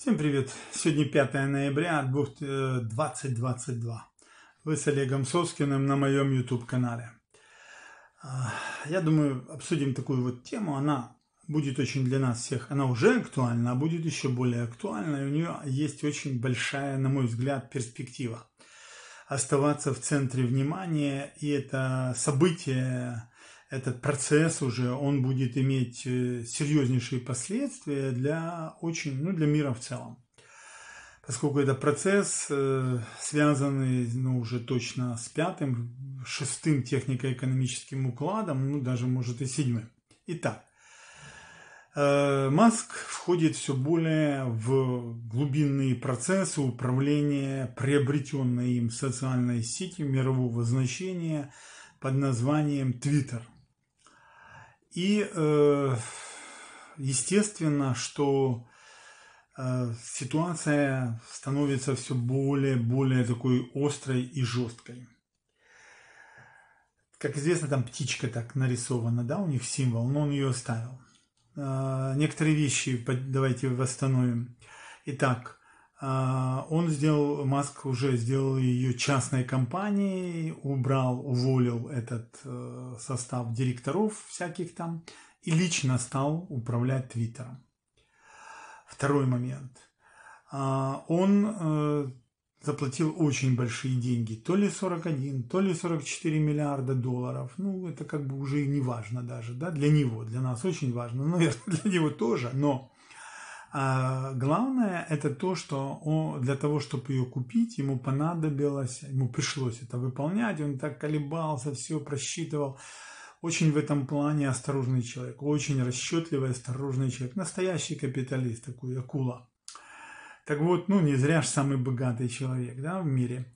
Всем привет! Сегодня 5 ноября 2022. Э, Вы с Олегом Соскиным на моем YouTube-канале. А, я думаю, обсудим такую вот тему. Она будет очень для нас всех, она уже актуальна, а будет еще более актуальна. И у нее есть очень большая, на мой взгляд, перспектива. Оставаться в центре внимания, и это событие этот процесс уже, он будет иметь э, серьезнейшие последствия для очень, ну, для мира в целом. Поскольку это процесс, э, связанный, ну, уже точно с пятым, шестым технико-экономическим укладом, ну, даже, может, и седьмым. Итак, э, Маск входит все более в глубинные процессы управления приобретенной им социальной сети мирового значения под названием Twitter – и э, естественно, что э, ситуация становится все более, более такой острой и жесткой. Как известно, там птичка так нарисована, да, у них символ, но он ее оставил. Э, некоторые вещи давайте восстановим. Итак, а, он сделал, Маск уже сделал ее частной компанией, убрал, уволил этот э, состав директоров всяких там и лично стал управлять Твиттером. Второй момент. А, он э, заплатил очень большие деньги, то ли 41, то ли 44 миллиарда долларов. Ну, это как бы уже и не важно даже, да, для него, для нас очень важно, наверное, ну, для него тоже, но а главное это то, что он, для того, чтобы ее купить, ему понадобилось, ему пришлось это выполнять, он так колебался, все просчитывал. Очень в этом плане осторожный человек, очень расчетливый, осторожный человек, настоящий капиталист такой, акула. Так вот, ну не зря же самый богатый человек да, в мире.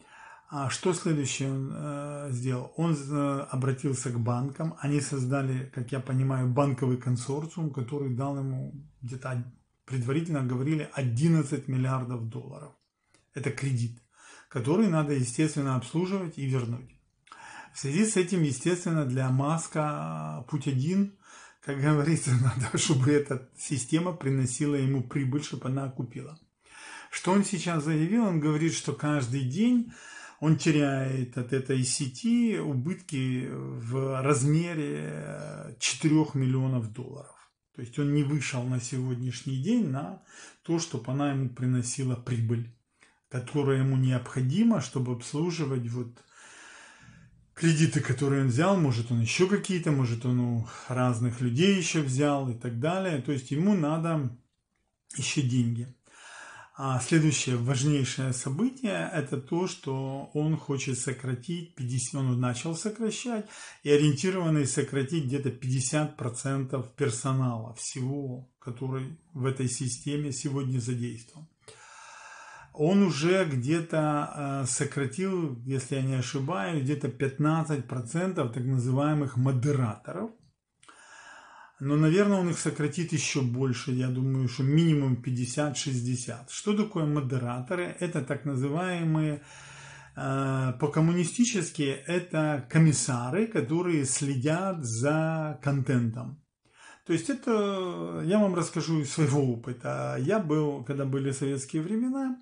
А что следующее он э, сделал? Он э, обратился к банкам, они создали, как я понимаю, банковый консорциум, который дал ему где-то предварительно говорили 11 миллиардов долларов. Это кредит, который надо, естественно, обслуживать и вернуть. В связи с этим, естественно, для Маска а, путь один, как говорится, надо, чтобы эта система приносила ему прибыль, чтобы она окупила. Что он сейчас заявил? Он говорит, что каждый день он теряет от этой сети убытки в размере 4 э, миллионов долларов. То есть он не вышел на сегодняшний день на то, чтобы она ему приносила прибыль, которая ему необходима, чтобы обслуживать вот кредиты, которые он взял, может он еще какие-то, может он у разных людей еще взял и так далее. То есть ему надо еще деньги. А следующее важнейшее событие – это то, что он хочет сократить, 50, он начал сокращать, и ориентированный сократить где-то 50% персонала всего, который в этой системе сегодня задействован. Он уже где-то э, сократил, если я не ошибаюсь, где-то 15% так называемых модераторов – но, наверное, он их сократит еще больше, я думаю, что минимум 50-60. Что такое модераторы? Это так называемые э, по-коммунистически это комиссары, которые следят за контентом. То есть это, я вам расскажу из своего опыта. Я был, когда были советские времена,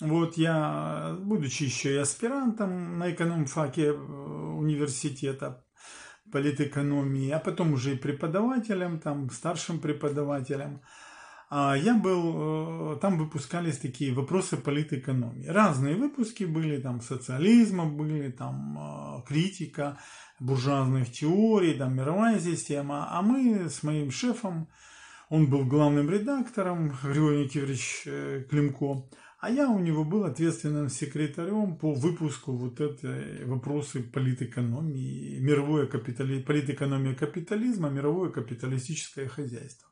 вот я, будучи еще и аспирантом на экономфаке э, университета, политэкономии, а потом уже и преподавателем, там, старшим преподавателем. А я был, э, там выпускались такие вопросы политэкономии. Разные выпуски были, там социализма были, там э, критика буржуазных теорий, там мировая система. А мы с моим шефом, он был главным редактором, Григорий Никифорович э, Климко, а я у него был ответственным секретарем по выпуску вот этой вопросы политэкономии, мировое капитали... политэкономия капитализма, мировое капиталистическое хозяйство.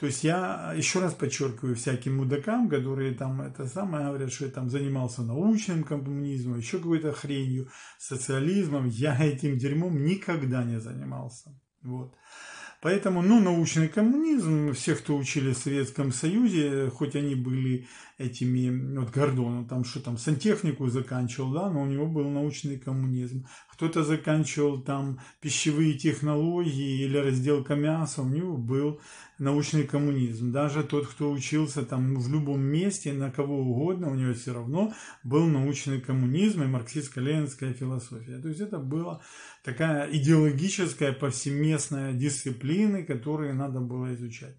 То есть я еще раз подчеркиваю всяким мудакам, которые там это самое говорят, что я там занимался научным коммунизмом, еще какой-то хренью, социализмом. Я этим дерьмом никогда не занимался. Вот. Поэтому, ну, научный коммунизм, все, кто учили в Советском Союзе, хоть они были этими, вот Гордон, там что там, сантехнику заканчивал, да, но у него был научный коммунизм. Кто-то заканчивал там пищевые технологии или разделка мяса, у него был научный коммунизм. Даже тот, кто учился там в любом месте, на кого угодно, у него все равно был научный коммунизм и марксистско-ленинская философия. То есть это была такая идеологическая повсеместная дисциплина, которую надо было изучать.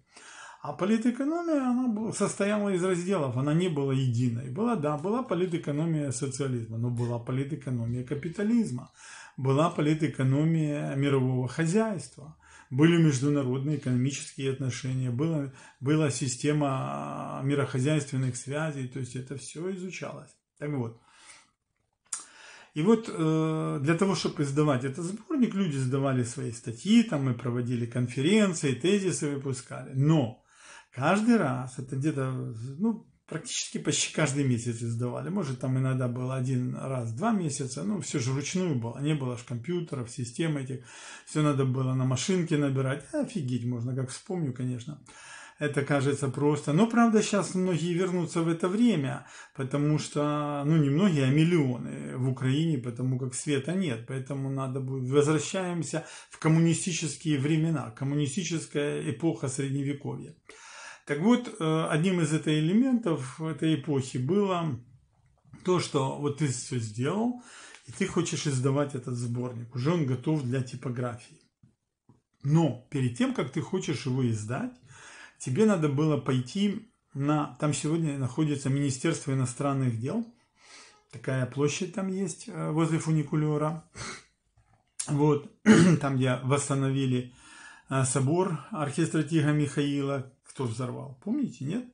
А политэкономия, она состояла из разделов, она не была единой. Была, да, была политэкономия социализма, но была политэкономия капитализма, была политэкономия мирового хозяйства, были международные экономические отношения, была, была система а, мирохозяйственных связей, то есть это все изучалось. Так вот. И вот э, для того, чтобы издавать этот сборник, люди сдавали свои статьи, там мы проводили конференции, тезисы выпускали. Но Каждый раз, это где-то, ну, практически почти каждый месяц издавали. Может, там иногда был один раз два месяца. Ну, все же ручную было. Не было же компьютеров, систем этих. Все надо было на машинке набирать. Офигеть можно, как вспомню, конечно. Это кажется просто. Но, правда, сейчас многие вернутся в это время, потому что, ну, не многие, а миллионы в Украине, потому как света нет. Поэтому надо будет... Возвращаемся в коммунистические времена. Коммунистическая эпоха Средневековья. Так вот, э, одним из этих элементов этой эпохи было то, что вот ты все сделал, и ты хочешь издавать этот сборник. Уже он готов для типографии. Но перед тем, как ты хочешь его издать, тебе надо было пойти на... Там сегодня находится Министерство иностранных дел. Такая площадь там есть э, возле фуникулера. Вот, там, где восстановили э, собор архистратига Михаила, кто взорвал. Помните, нет?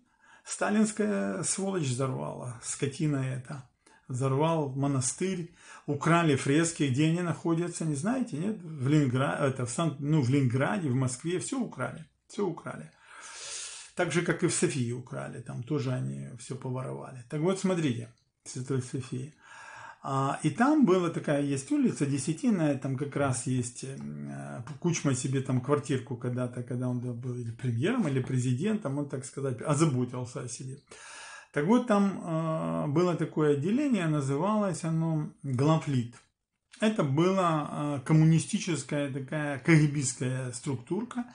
Сталинская сволочь взорвала, скотина эта Взорвал монастырь, украли фрески, где они находятся, не знаете, нет? В, Ленгра это, в, Сан, ну, в Ленинграде, в Москве, все украли, все украли. Так же, как и в Софии украли, там тоже они все поворовали. Так вот, смотрите, Святой Софии – а, и там была такая есть улица, Десятина, там как раз есть э, Кучма себе там квартирку когда-то, когда он был или премьером, или президентом, он, так сказать, озаботился о себе. Так вот, там а, было такое отделение, называлось оно «Главлит». Это была а, коммунистическая такая кагибистская структурка,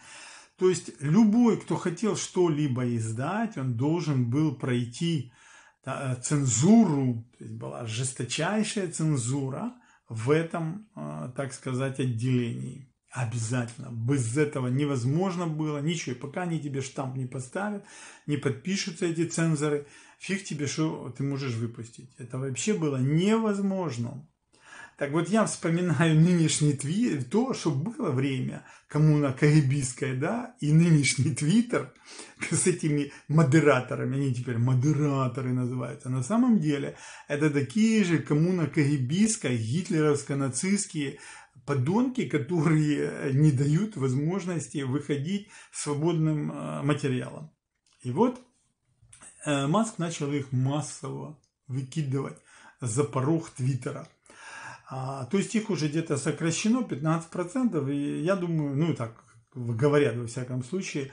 то есть любой, кто хотел что-либо издать, он должен был пройти Э, цензуру, то есть была жесточайшая цензура в этом, э, так сказать, отделении. Обязательно. Без этого невозможно было ничего. И пока они тебе штамп не поставят, не подпишутся эти цензоры, фиг тебе, что ты можешь выпустить. Это вообще было невозможно. Так вот я вспоминаю нынешний твит, то, что было время коммуна Карибийская, да, и нынешний твиттер с этими модераторами, они теперь модераторы называются. На самом деле это такие же коммуна Карибийская, гитлеровско-нацистские подонки, которые не дают возможности выходить свободным э, материалом. И вот э, Маск начал их массово выкидывать за порог Твиттера. А, то есть их уже где-то сокращено 15%, и я думаю, ну так говорят во всяком случае,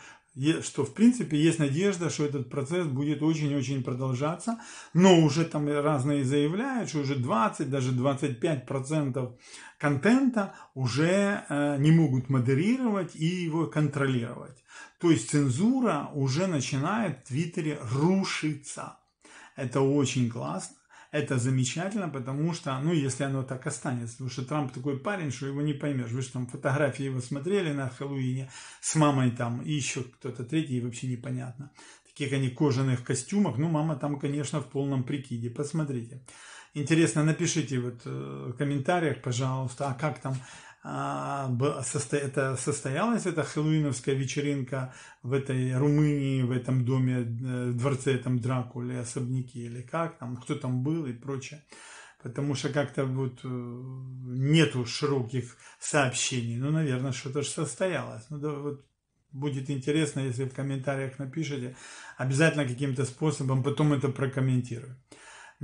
что в принципе есть надежда, что этот процесс будет очень-очень продолжаться, но уже там разные заявляют, что уже 20, даже 25 процентов контента уже э, не могут модерировать и его контролировать. То есть цензура уже начинает в Твиттере рушиться. Это очень классно это замечательно, потому что, ну, если оно так останется, потому что Трамп такой парень, что его не поймешь. Вы же там фотографии его смотрели на Хэллоуине с мамой там, и еще кто-то третий, и вообще непонятно. Таких они кожаных костюмах, ну, мама там, конечно, в полном прикиде, посмотрите. Интересно, напишите вот э, в комментариях, пожалуйста, а как там а, это состоялась эта хэллоуиновская вечеринка в этой Румынии, в этом доме, э, дворце там Дракуле, особняки или как там, кто там был и прочее. Потому что как-то вот э, нету широких сообщений. Ну, наверное, что-то же состоялось. Ну, да, вот будет интересно, если в комментариях напишите. Обязательно каким-то способом потом это прокомментирую.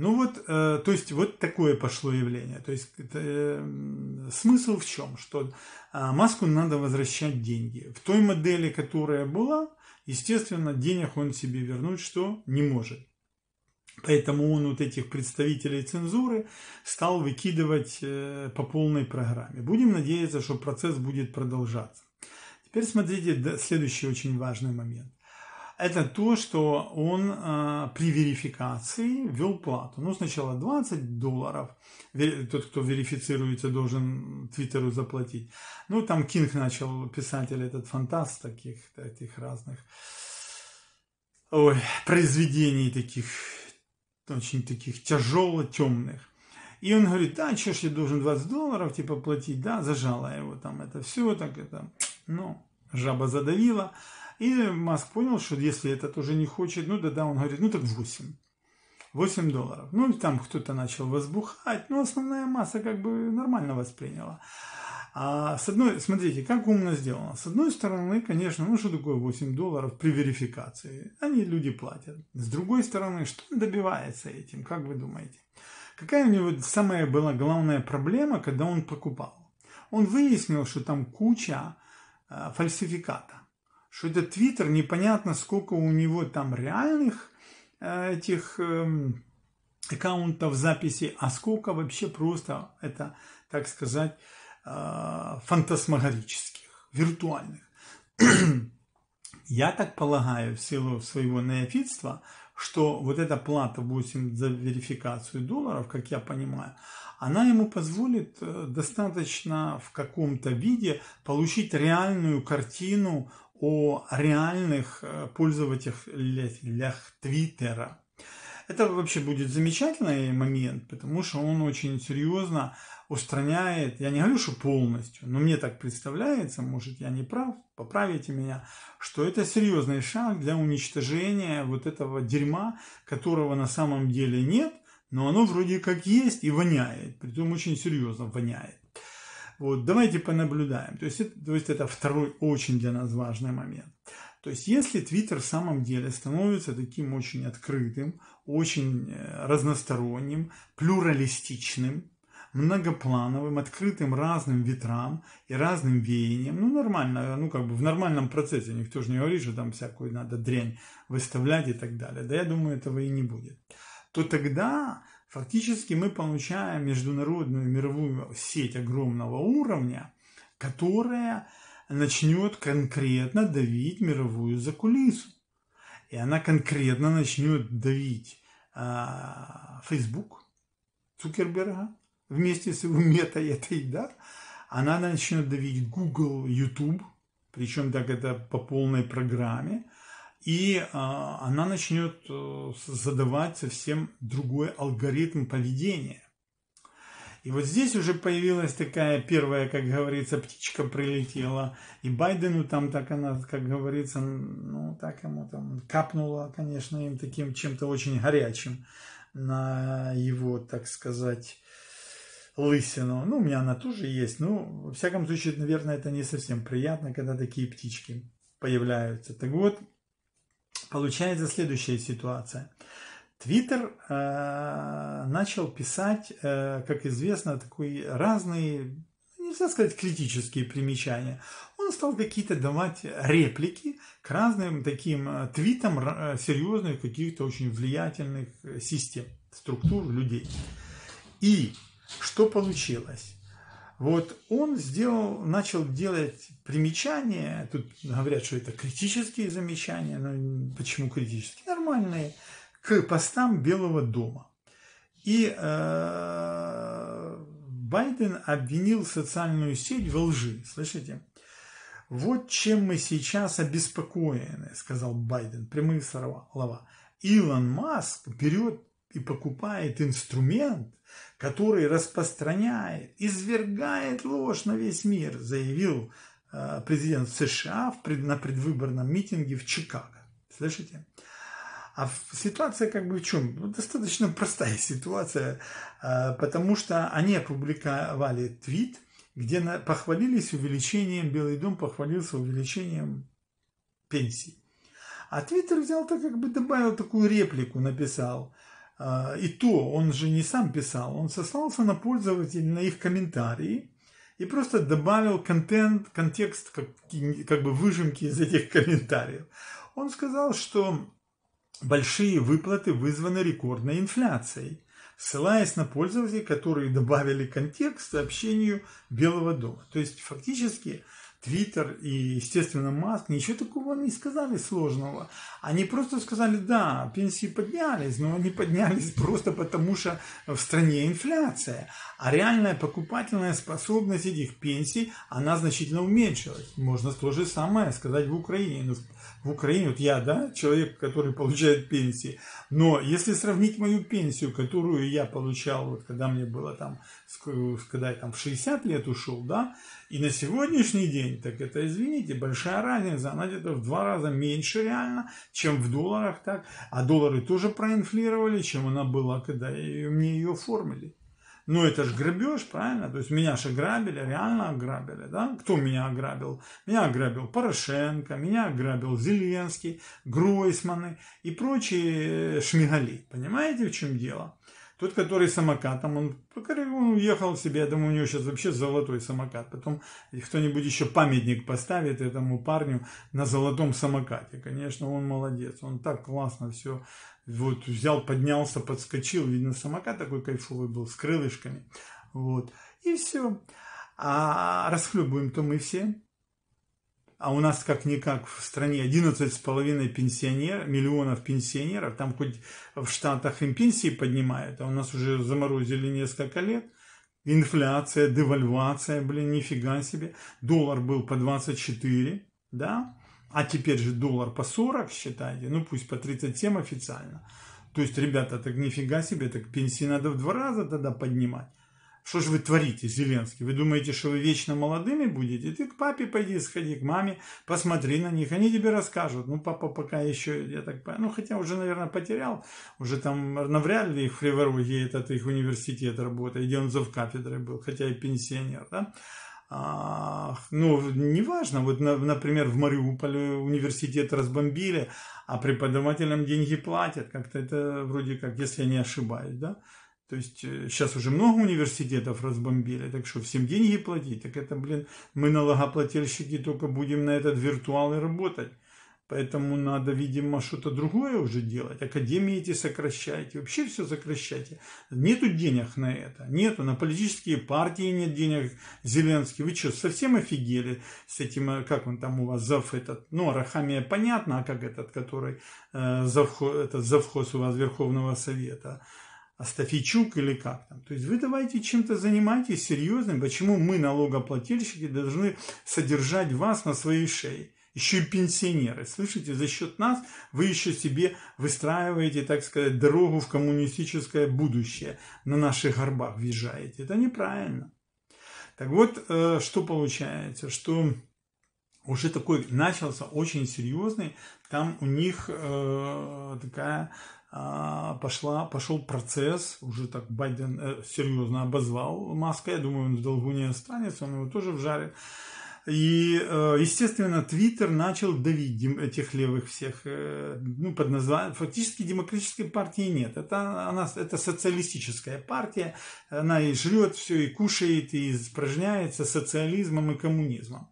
Ну вот, э, то есть вот такое пошло явление. То есть это, э, смысл в чем? Что э, Маску надо возвращать деньги. В той модели, которая была, естественно, денег он себе вернуть что не может. Поэтому он вот этих представителей цензуры стал выкидывать э, по полной программе. Будем надеяться, что процесс будет продолжаться. Теперь смотрите следующий очень важный момент это то, что он э, при верификации ввел плату. Ну, сначала 20 долларов, тот, кто верифицируется, должен Твиттеру заплатить. Ну, там Кинг начал, писатель этот фантаст таких, таких разных ой, произведений таких, очень таких тяжело темных. И он говорит, да, что ж я должен 20 долларов, типа, платить, да, зажала его там это все, так это, ну, жаба задавила. И Маск понял, что если этот уже не хочет, ну да-да, он говорит, ну так 8. 8 долларов. Ну, и там кто-то начал возбухать, но основная масса как бы нормально восприняла. А с одной, смотрите, как умно сделано. С одной стороны, конечно, ну что такое 8 долларов при верификации? Они люди платят. С другой стороны, что он добивается этим, как вы думаете? Какая у него самая была главная проблема, когда он покупал? Он выяснил, что там куча э, а, фальсификата что это Твиттер, непонятно, сколько у него там реальных э, этих эм, аккаунтов записи, а сколько вообще просто это, так сказать, э, фантасмагорических, виртуальных. Я так полагаю, в силу своего неофитства, что вот эта плата 8 за верификацию долларов, как я понимаю, она ему позволит э, достаточно в каком-то виде получить реальную картину о реальных э, пользователях Твиттера. Это вообще будет замечательный момент, потому что он очень серьезно устраняет, я не говорю, что полностью, но мне так представляется, может я не прав, поправите меня, что это серьезный шаг для уничтожения вот этого дерьма, которого на самом деле нет, но оно вроде как есть и воняет, притом очень серьезно воняет. Вот, давайте понаблюдаем. То есть, это, то есть это второй очень для нас важный момент. То есть если Твиттер в самом деле становится таким очень открытым, очень э, разносторонним, плюралистичным, многоплановым, открытым разным ветрам и разным веяниям. Ну, нормально, ну, как бы в нормальном процессе. Никто же не говорит, что там всякую надо дрянь выставлять и так далее. Да я думаю, этого и не будет. То тогда Фактически мы получаем международную мировую сеть огромного уровня, которая начнет конкретно давить мировую закулису. И она конкретно начнет давить а, Facebook Цукерберга вместе с его метой этой, да. Она начнет давить Google, YouTube, причем так это по полной программе и а, она начнет э, задавать совсем другой алгоритм поведения. И вот здесь уже появилась такая первая, как говорится, птичка прилетела. И Байдену там так она, как говорится, ну так ему там капнула, конечно, им таким чем-то очень горячим на его, так сказать, лысину. Ну, у меня она тоже есть. Ну, во всяком случае, наверное, это не совсем приятно, когда такие птички появляются. Так вот, Получается следующая ситуация. Твиттер э, начал писать, э, как известно, такой разные, нельзя сказать, критические примечания. Он стал какие-то давать реплики к разным таким э, твитам э, серьезных каких-то очень влиятельных систем, структур, людей. И что получилось? Вот он сделал, начал делать примечания, тут говорят, что это критические замечания, но почему критические? Нормальные, к постам Белого дома. И э, Байден обвинил социальную сеть во лжи, слышите? Вот чем мы сейчас обеспокоены, сказал Байден, прямые слова. Илон Маск берет и покупает инструмент, который распространяет, извергает ложь на весь мир, заявил э, президент США на предвыборном митинге в Чикаго. Слышите? А ситуация как бы в чем? Ну, достаточно простая ситуация, э, потому что они опубликовали твит, где похвалились увеличением, Белый дом похвалился увеличением пенсий. А Твиттер взял то как бы добавил такую реплику, написал – а, и то он же не сам писал, он сослался на пользователей, на их комментарии и просто добавил контент, контекст, как, как бы выжимки из этих комментариев. Он сказал, что большие выплаты вызваны рекордной инфляцией, ссылаясь на пользователей, которые добавили контекст сообщению Белого дома. То есть фактически Твиттер и, естественно, Маск, ничего такого не сказали сложного. Они просто сказали, да, пенсии поднялись, но они поднялись просто потому, что в стране инфляция. А реальная покупательная способность этих пенсий, она значительно уменьшилась. Можно то же самое сказать в Украине. Но ну, в Украине, вот я, да, человек, который получает пенсии, но если сравнить мою пенсию, которую я получал, вот когда мне было там, когда я там в 60 лет ушел, да, и на сегодняшний день, так это, извините, большая разница, она где-то в два раза меньше реально, чем в долларах, так, а доллары тоже проинфлировали, чем она была, когда мне ее оформили. Ну, это же грабеж, правильно? То есть меня же ограбили, реально ограбили, да? Кто меня ограбил? Меня ограбил Порошенко, меня ограбил Зеленский, Гройсманы и прочие э, шмигали. Понимаете, в чем дело? Тот, который самокатом, он, он уехал себе, я думаю, у него сейчас вообще золотой самокат. Потом кто-нибудь еще памятник поставит этому парню на золотом самокате. Конечно, он молодец, он так классно все вот взял, поднялся, подскочил. Видно, самокат такой кайфовый был, с крылышками. Вот, и все. А расхлебываем-то мы все а у нас как-никак в стране 11,5 пенсионер, миллионов пенсионеров, там хоть в Штатах им пенсии поднимают, а у нас уже заморозили несколько лет, инфляция, девальвация, блин, нифига себе, доллар был по 24, да, а теперь же доллар по 40, считайте, ну пусть по 37 официально, то есть, ребята, так нифига себе, так пенсии надо в два раза тогда поднимать. Что же вы творите, Зеленский? Вы думаете, что вы вечно молодыми будете? Ты к папе пойди, сходи к маме, посмотри на них, они тебе расскажут. Ну, папа пока еще, я так понимаю, ну, хотя уже, наверное, потерял, уже там навряд ли в Фриворуге этот их университет работает, где он зав кафедрой был, хотя и пенсионер, да? А, ну, неважно, вот, например, в Мариуполе университет разбомбили, а преподавателям деньги платят, как-то это вроде как, если я не ошибаюсь, да? То есть сейчас э, уже много университетов разбомбили, так что всем деньги платить, так это, блин, мы налогоплательщики только будем на этот виртуал и работать. Поэтому надо, видимо, что-то другое уже делать. Академии эти сокращайте, вообще все сокращайте. Нету денег на это, нету. На политические партии нет денег. Зеленский, вы что, совсем офигели с этим, э, как он там у вас, зав этот, ну, Рахамия понятно, а как этот, который э, завхоз, этот завхоз у вас Верховного Совета. Астафичук или как там. То есть вы давайте чем-то занимайтесь серьезным. Почему мы, налогоплательщики, должны содержать вас на своей шее? Еще и пенсионеры. Слышите, за счет нас вы еще себе выстраиваете, так сказать, дорогу в коммунистическое будущее. На наших горбах въезжаете. Это неправильно. Так вот, э, что получается, что уже такой начался очень серьезный, там у них э, такая а, пошла, пошел процесс, уже так Байден э, серьезно обозвал Маска, я думаю, он в долгу не останется, он его тоже вжарит. И, э, естественно, Твиттер начал давить этих левых всех, э, ну, под названием, фактически демократической партии нет. Это, она, это социалистическая партия, она и жрет все, и кушает, и испражняется социализмом и коммунизмом.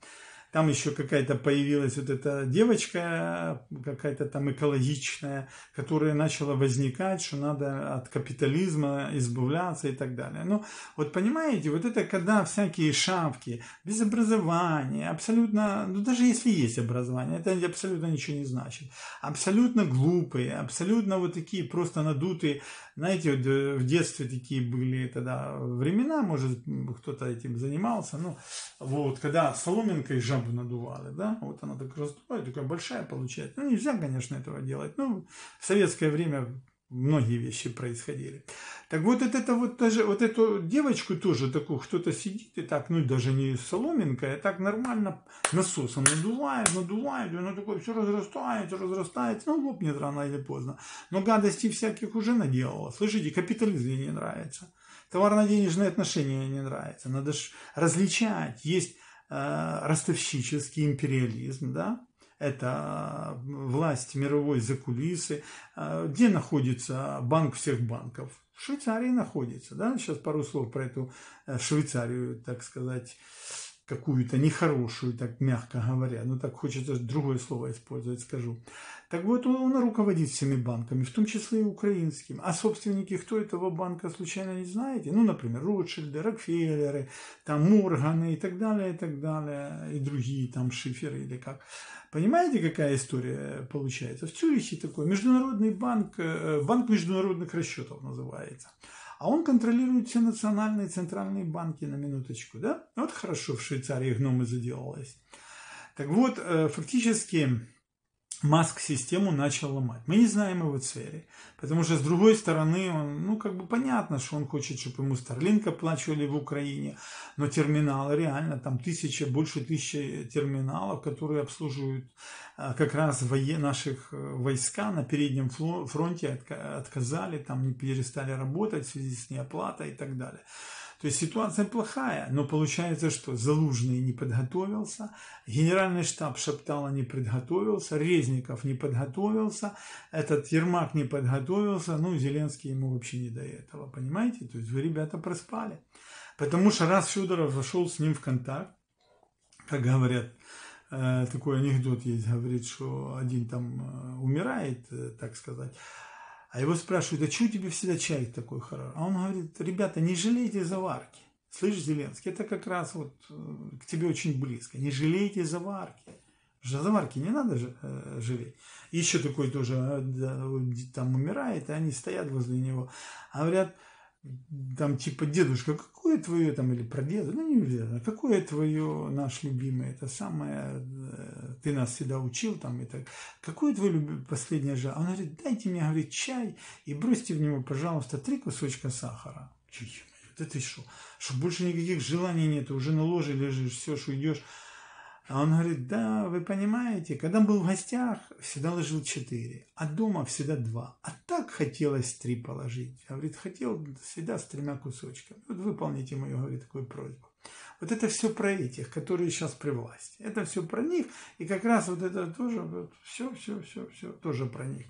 Там еще какая-то появилась вот эта девочка, какая-то там экологичная, которая начала возникать, что надо от капитализма избавляться и так далее. Но ну, вот понимаете, вот это когда всякие шапки, без образования, абсолютно, ну даже если есть образование, это абсолютно ничего не значит. Абсолютно глупые, абсолютно вот такие просто надутые, знаете, вот э, в детстве такие были тогда времена, может кто-то этим занимался, ну вот когда соломинкой жам б надували, да, вот она так раздувает, такая большая получается. Ну, нельзя, конечно, этого делать, ну, в советское время многие вещи происходили. Так вот, это, это вот даже вот эту девочку тоже такую, кто-то сидит и так, ну даже не соломинка, а так нормально насосом надувает, надувает, и она такое все разрастается, разрастается, ну лопнет рано или поздно. Но гадости всяких уже наделала. Слышите, капитализм ей не нравится. Товарно-денежные отношения ей не нравятся. Надо же различать. Есть Э, ростовщический империализм, да, это власть мировой за кулисы. Э, где находится банк всех банков? В Швейцарии находится, да, сейчас пару слов про эту э, Швейцарию, так сказать, какую-то нехорошую, так мягко говоря, ну так хочется другое слово использовать, скажу. Так вот, он руководит всеми банками, в том числе и украинским. А собственники кто этого банка случайно не знаете? Ну, например, Ротшильды, Рокфеллеры, там Морганы и так далее, и так далее, и другие там шиферы или как. Понимаете, какая история получается? В Цюрихе такой международный банк, э, банк международных расчетов называется – а он контролирует все национальные центральные банки на минуточку, да? Вот хорошо в Швейцарии гномы заделалось. Так вот, э, фактически Маск систему начал ломать. Мы не знаем его цели. Потому что, с другой стороны, он, ну, как бы понятно, что он хочет, чтобы ему Старлинг оплачивали в Украине, но терминалы реально, там тысяча, больше тысячи терминалов, которые обслуживают а, как раз воен, наших э, войска на переднем фронте отказали, там не перестали работать в связи с неоплатой и так далее. То есть ситуация плохая, но получается, что Залужный не подготовился, генеральный штаб Шептала не подготовился, Резников не подготовился, этот Ермак не подготовился, ну, Зеленский ему вообще не до этого, понимаете? То есть вы, ребята, проспали. Потому что раз Федоров зашел с ним в контакт, как говорят, э, такой анекдот есть, говорит, что один там э, умирает, э, так сказать, а его спрашивают, а у тебя всегда чай такой хороший? А он говорит, ребята, не жалейте заварки. слышишь, Зеленский, это как раз вот э, к тебе очень близко. Не жалейте заварки. Заварки не надо э, жалеть. Еще такой тоже э, там умирает, и они стоят возле него. А Говорят, там типа дедушка, какое твое там, или про ну не деда, какое твое наш любимый, это самое, э, ты нас всегда учил там и так, какое твое любимое последнее же, а он говорит, дайте мне, говорит, чай и бросьте в него, пожалуйста, три кусочка сахара. это ты что? Что больше никаких желаний нет, уже на ложе лежишь, все, что идешь. А он говорит, да, вы понимаете, когда был в гостях, всегда ложил четыре, а дома всегда два, А так хотелось три положить. Говорит, хотел всегда с тремя кусочками. Вот выполните мою, говорит, такую просьбу. Вот это все про этих, которые сейчас при власти. Это все про них. И как раз вот это тоже, вот, все, все, все, все тоже про них.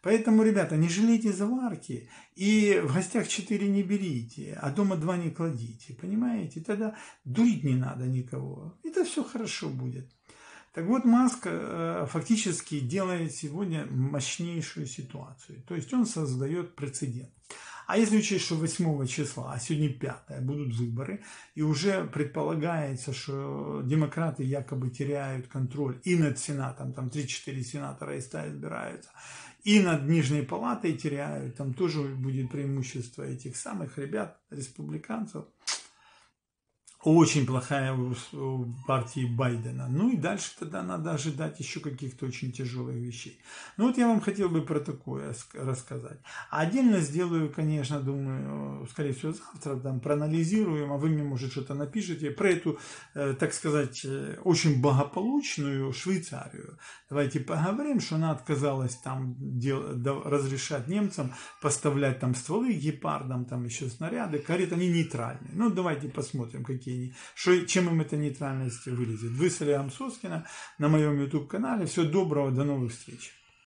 Поэтому, ребята, не жалейте заварки и в гостях 4 не берите, а дома 2 не кладите, понимаете? Тогда дурить не надо никого. Это все хорошо будет. Так вот, Маск э, фактически делает сегодня мощнейшую ситуацию. То есть он создает прецедент. А если учесть, что 8 числа, а сегодня 5, будут выборы, и уже предполагается, что демократы якобы теряют контроль и над Сенатом, там 3-4 сенатора из 100 избираются, и над Нижней Палатой теряют. Там тоже будет преимущество этих самых ребят, республиканцев очень плохая у партии Байдена. Ну и дальше тогда надо ожидать еще каких-то очень тяжелых вещей. Ну вот я вам хотел бы про такое рассказать. Отдельно сделаю, конечно, думаю, э, скорее всего завтра там проанализируем, а вы мне, может, что-то напишите про эту, э, так сказать, э, очень благополучную Швейцарию. Давайте поговорим, что она отказалась там дел, разрешать немцам поставлять там стволы гепардам, там еще снаряды. Говорит, они нейтральные. Ну давайте посмотрим, какие мнений. Что, чем им эта нейтральность вылезет? Вы с Ильям Соскина на моем YouTube-канале. Всего доброго, до новых встреч.